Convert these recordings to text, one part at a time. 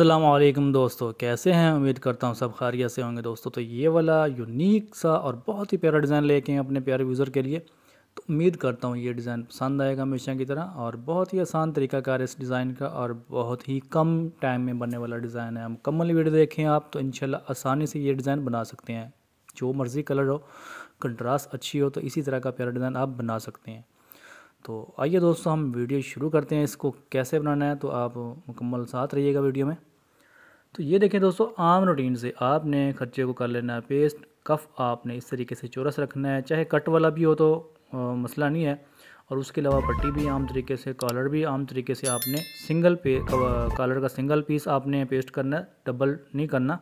अल्लाम दोस्तों कैसे हैं उम्मीद करता हूँ सब खारिया से होंगे दोस्तों तो ये वाला यूनिक सा और बहुत ही प्यारा डिज़ाइन लेके हैं अपने प्यारे यूज़र के लिए तो उम्मीद करता हूँ ये डिज़ाइन पसंद आएगा हमेशा की तरह और बहुत ही आसान तरीकाकार इस डिज़ाइन का और बहुत ही कम टाइम में बनने वाला डिज़ाइन है मुकम्मल वीडियो देखें आप तो इन आसानी से ये डिज़ाइन बना सकते हैं जो मर्ज़ी कलर हो कंट्रास्ट अच्छी हो तो इसी तरह का प्यारा डिज़ाइन आप बना सकते हैं तो आइए दोस्तों हम वीडियो शुरू करते हैं इसको कैसे बनाना है तो आप मुकम्मल साथ रहिएगा वीडियो में तो ये देखें दोस्तों आम रूटीन से आपने खर्चे को कर लेना है पेस्ट कफ आपने इस तरीके से चौरस रखना है चाहे कट वाला भी हो तो आ, मसला नहीं है और उसके अलावा पट्टी भी आम तरीके से कॉलर भी आम तरीके से आपने सिंगल पे कॉलर का सिंगल पीस आपने पेस्ट करना है डबल नहीं करना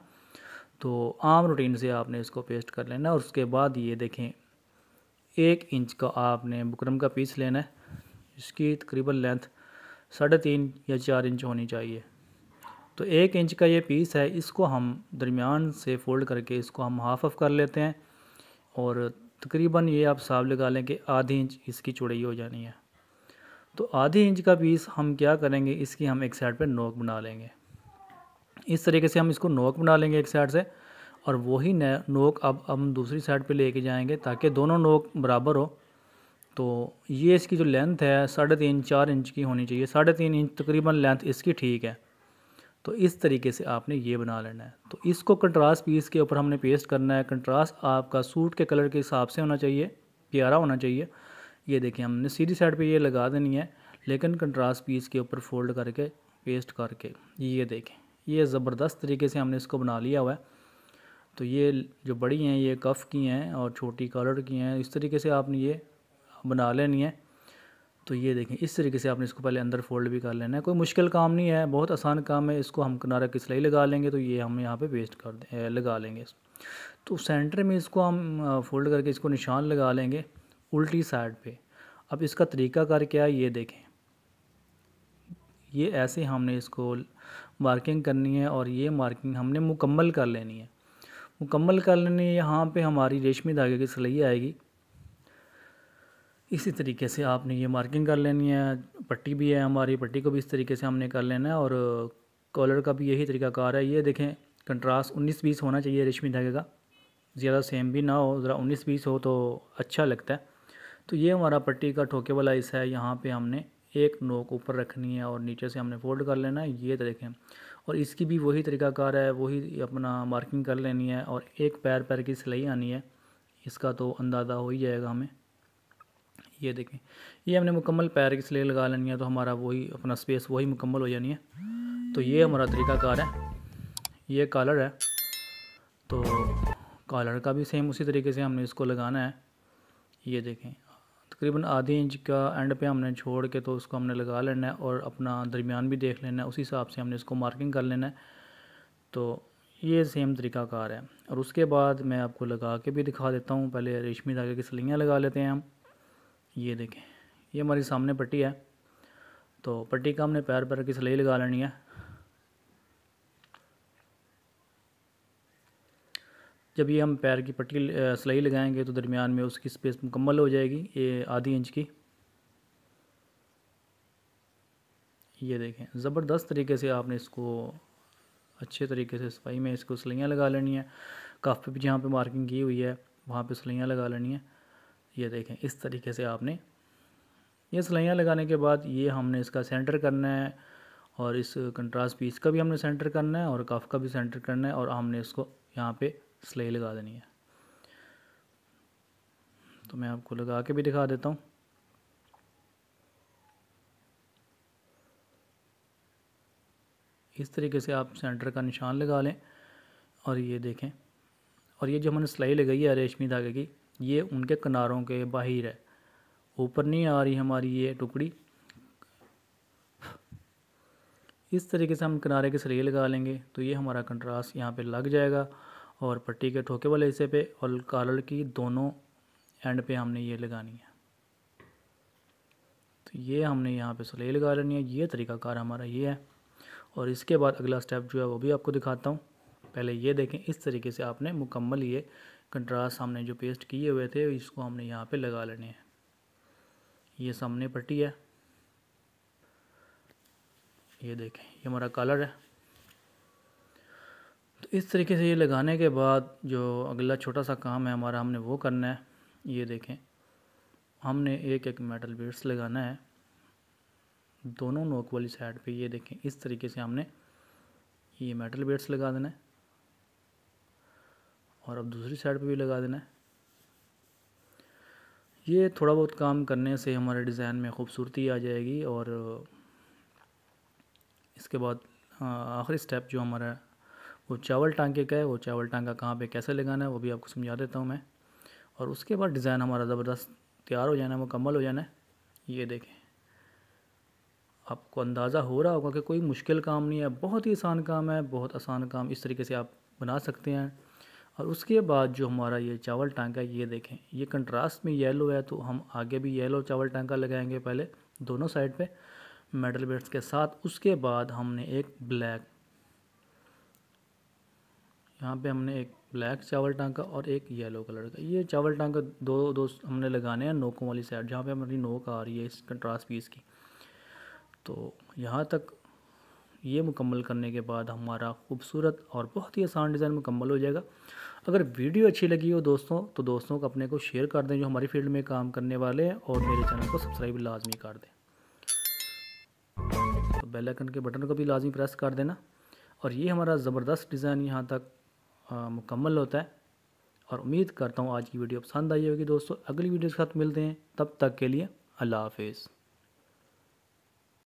तो आम रूटीन से आपने इसको पेस्ट कर लेना और उसके बाद ये देखें एक इंच का आपने बुकरम का पीस लेना है इसकी तकरीबन लेंथ साढ़े तीन या चार इंच होनी चाहिए तो एक इंच का ये पीस है इसको हम दरमियान से फ़ोल्ड करके इसको हम हाफ ऑफ कर लेते हैं और तकरीबन ये आप साफ लगा लें कि आधी इंच इसकी चौड़ाई हो जानी है तो आधी इंच का पीस हम क्या करेंगे इसकी हम एक साइड पर नोक बना लेंगे इस तरीके से हम इसको नोक बना लेंगे एक साइड से और वही नोक अब हम दूसरी साइड पे लेके जाएंगे ताकि दोनों नोक बराबर हो तो ये इसकी जो लेंथ है साढ़े तीन चार इंच की होनी चाहिए साढ़े तीन इंच तकरीबन लेंथ इसकी ठीक है तो इस तरीके से आपने ये बना लेना है तो इसको कंट्रास्ट पीस के ऊपर हमने पेस्ट करना है कंट्रास्ट आपका सूट के कलर के हिसाब से होना चाहिए प्यारा होना चाहिए ये देखिए हमने सीधी साइड पर ये लगा देनी है लेकिन कंट्रास्ट पीस के ऊपर फोल्ड करके पेस्ट करके ये देखें ये ज़बरदस्त तरीके से हमने इसको बना लिया हुआ है तो ये जो बड़ी हैं ये कफ़ की हैं और छोटी कलर की हैं इस तरीके से आपने ये बना लेनी है तो ये देखें इस तरीके से आपने इसको पहले अंदर फोल्ड भी कर लेना है कोई मुश्किल काम नहीं है बहुत आसान काम है इसको हम किनारा की सिलाई लगा लेंगे तो ये हम यहाँ पे वेस्ट कर दें लगा लेंगे तो सेंटर में इसको हम फोल्ड करके इसको निशान लगा लेंगे उल्टी साइड पे अब इसका तरीका कर क्या है ये देखें ये ऐसे हमने इसको मार्किंग करनी है और ये मार्किंग हमने मुकम्मल कर लेनी है मुकम्मल कर लेने यहाँ पे हमारी रेशमी धागे की सिलाई आएगी इसी तरीके से आपने ये मार्किंग कर लेनी है पट्टी भी है हमारी पट्टी को भी इस तरीके से हमने कर लेना है और कॉलर का भी यही तरीका कार है ये देखें कंट्रास्ट उन्नीस बीस होना चाहिए रेशमी धागे का ज़्यादा सेम भी ना हो ज़रा उन्नीस बीस हो तो अच्छा लगता है तो ये हमारा पट्टी का ठोके वाला हिस्सा है यहाँ पर हमने एक नोक ऊपर रखनी है और नीचे से हमने फोल्ड कर लेना है ये तो देखें और इसकी भी वही तरीकाकार है वही अपना मार्किंग कर लेनी है और एक पैर पैर की सिलाई आनी है इसका तो अंदाज़ा हो ही जाएगा हमें ये देखें ये हमने मुकम्मल पैर की सिलाई लगा लेनी है तो हमारा वही अपना स्पेस वही मुकम्मल हो जानी है तो ये हमारा तरीकाकार है ये कॉलर है तो कॉलर का भी सेम उसी तरीके से हमने इसको लगाना है ये देखें तकरीबन आधे इंच का एंड पे हमने छोड़ के तो उसको हमने लगा लेना है और अपना दरमियान भी देख लेना है उसी हिसाब से हमने इसको मार्किंग कर लेना है तो ये सेम तरीकाकार है और उसके बाद मैं आपको लगा के भी दिखा देता हूँ पहले रेशमी धागे की सलियाँ लगा लेते हैं हम ये देखें ये हमारी सामने पट्टी है तो पट्टी का हमने पैर पैर की सलाई लगा लेनी है जब ये हम पैर की पट्टी सिलाई लगाएंगे तो दरमियान में उसकी स्पेस मुकम्मल हो जाएगी ये आधी इंच की ये देखें ज़बरदस्त तरीके से आपने इसको अच्छे तरीके से सफाई में इसको सिलाइयाँ लगा लेनी है कफ पे भी जहाँ पे मार्किंग की हुई है वहाँ पे सिलाइयाँ लगा लेनी है ये देखें इस तरीके से आपने ये सिलाइयाँ लगाने के बाद ये हमने इसका सेंटर करना है और इस कंट्रास्ट पीस का भी हमने सेंटर करना है और कफ का भी सेंटर करना है और हमने इसको यहाँ पे स्ले लगा देनी है तो मैं आपको लगा के भी दिखा देता हूँ इस तरीके से आप सेंटर का निशान लगा लें और ये देखें और ये जो हमने सिलाई लगाई है रेशमी धागे की ये उनके किनारों के बाहर है ऊपर नहीं आ रही हमारी ये टुकड़ी इस तरीके से हम किनारे की सिलाई लगा लेंगे तो ये हमारा कंट्रास्ट यहाँ पे लग जाएगा और पट्टी के ठोके वाले हिस्से पे और कॉलर की दोनों एंड पे हमने ये लगानी है तो ये हमने यहाँ पे सलेह लगा लेनी है ये तरीका कार हमारा ये है और इसके बाद अगला स्टेप जो है वो भी आपको दिखाता हूँ पहले ये देखें इस तरीके से आपने मुकम्मल ये कंट्रास्ट हमने जो पेस्ट किए हुए थे इसको हमने यहाँ पर लगा लेने हैं ये सामने पट्टी है ये देखें ये हमारा कलर है तो इस तरीके से ये लगाने के बाद जो अगला छोटा सा काम है हमारा हमने वो करना है ये देखें हमने एक एक मेटल बीड्स लगाना है दोनों नोक वाली साइड पे ये देखें इस तरीके से हमने ये मेटल बीड्स लगा देना है और अब दूसरी साइड पे भी लगा देना है ये थोड़ा बहुत काम करने से हमारे डिज़ाइन में खूबसूरती आ जाएगी और इसके बाद आखिरी स्टेप जो हमारा वो चावल टांग का है वो चावल टांगा कहाँ पे कैसे लगाना है वो भी आपको समझा देता हूँ मैं और उसके बाद डिज़ाइन हमारा ज़बरदस्त तैयार हो जाना है मुकम्मल हो जाना है ये देखें आपको अंदाज़ा हो रहा होगा कि कोई मुश्किल काम नहीं है बहुत ही आसान काम है बहुत आसान काम इस तरीके से आप बना सकते हैं और उसके बाद जो हमारा ये चावल टांका ये देखें ये कंट्रास्ट में येलो है तो हम आगे भी येलो चावल टांका लगाएंगे पहले दोनों साइड पे मेटल बेड्स के साथ उसके बाद हमने एक ब्लैक यहाँ पे हमने एक ब्लैक चावल टांका और एक येलो कलर का ये चावल टांका दो दो हमने लगाने हैं नोकों वाली साइड जहाँ पे हमारी नोक आ रही है इस कंट्रास्ट पीस की तो यहाँ तक ये मुकम्मल करने के बाद हमारा खूबसूरत और बहुत ही आसान डिज़ाइन मुकम्मल हो जाएगा अगर वीडियो अच्छी लगी हो दोस्तों तो दोस्तों को अपने को शेयर कर दें जो हमारी फील्ड में काम करने वाले हैं और मेरे चैनल को सब्सक्राइब लाजमी कर दें तो बेल आइकन के बटन को भी लाजमी प्रेस कर देना और ये हमारा ज़बरदस्त डिज़ाइन यहाँ तक मुकम्मल होता है और उम्मीद करता हूँ आज की वीडियो पसंद आई होगी दोस्तों अगली वीडियो के साथ मिलते हैं तब तक के लिए अल्लाह हाफिज़